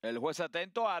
El juez atento. a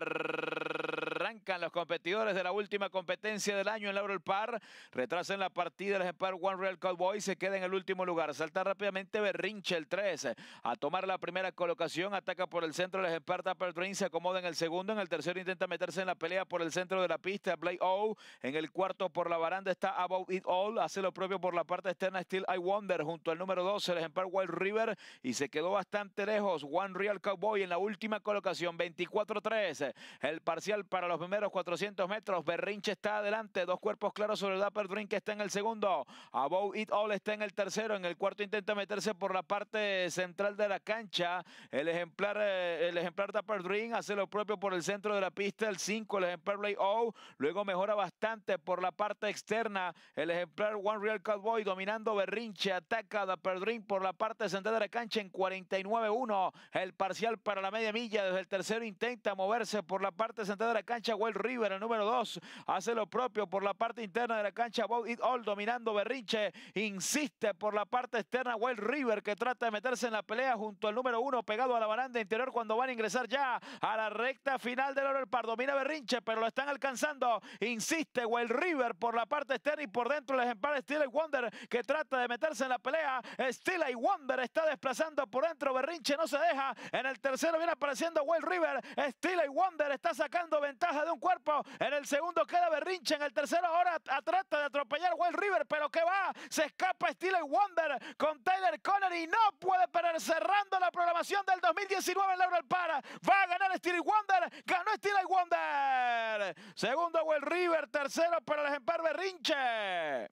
los competidores de la última competencia del año en la Laurel Park retrasen la partida el ejemplar One Real Cowboy. Se queda en el último lugar. Salta rápidamente Berrinche el 13, a tomar la primera colocación. Ataca por el centro el ejemplar Tapper Dream. Se acomoda en el segundo. En el tercero intenta meterse en la pelea por el centro de la pista. Blade O. En el cuarto por la baranda está About It All. Hace lo propio por la parte externa Still I Wonder junto al número 12 el ejemplar Wild River. Y se quedó bastante lejos. One Real Cowboy en la última colocación. 24 13 El parcial para los primeros los 400 metros. Berrinche está adelante. Dos cuerpos claros sobre el Dapper Dream que está en el segundo. Above It All está en el tercero. En el cuarto intenta meterse por la parte central de la cancha. El ejemplar, eh, el ejemplar Dapper Dream hace lo propio por el centro de la pista. El 5, el ejemplar Blade O. Luego mejora bastante por la parte externa. El ejemplar One Real Cowboy dominando Berrinche. Ataca Dapper Drink por la parte central de la cancha en 49-1. El parcial para la media milla desde el tercero intenta moverse por la parte central de la cancha. River, el número 2, hace lo propio por la parte interna de la cancha. Bob All dominando Berrinche, insiste por la parte externa. Well River que trata de meterse en la pelea junto al número 1, pegado a la baranda interior cuando van a ingresar ya a la recta final del oro Domina pardo. Berrinche, pero lo están alcanzando. Insiste Well River por la parte externa y por dentro el ejemplar Steel Wonder que trata de meterse en la pelea. Steel Wonder está desplazando por dentro. Berrinche no se deja. En el tercero viene apareciendo Well River. Steel Wonder está sacando ventaja de un cuerpo. En el segundo queda Berrinche. En el tercero ahora ah, trata de atropellar Well River, pero que va. Se escapa Steele Wonder con Taylor y No puede perder cerrando la programación del 2019 en Laurel Para. Va a ganar Steele Wonder. Ganó Steele Wonder. Segundo Well River. Tercero para el ejemplar Berrinche.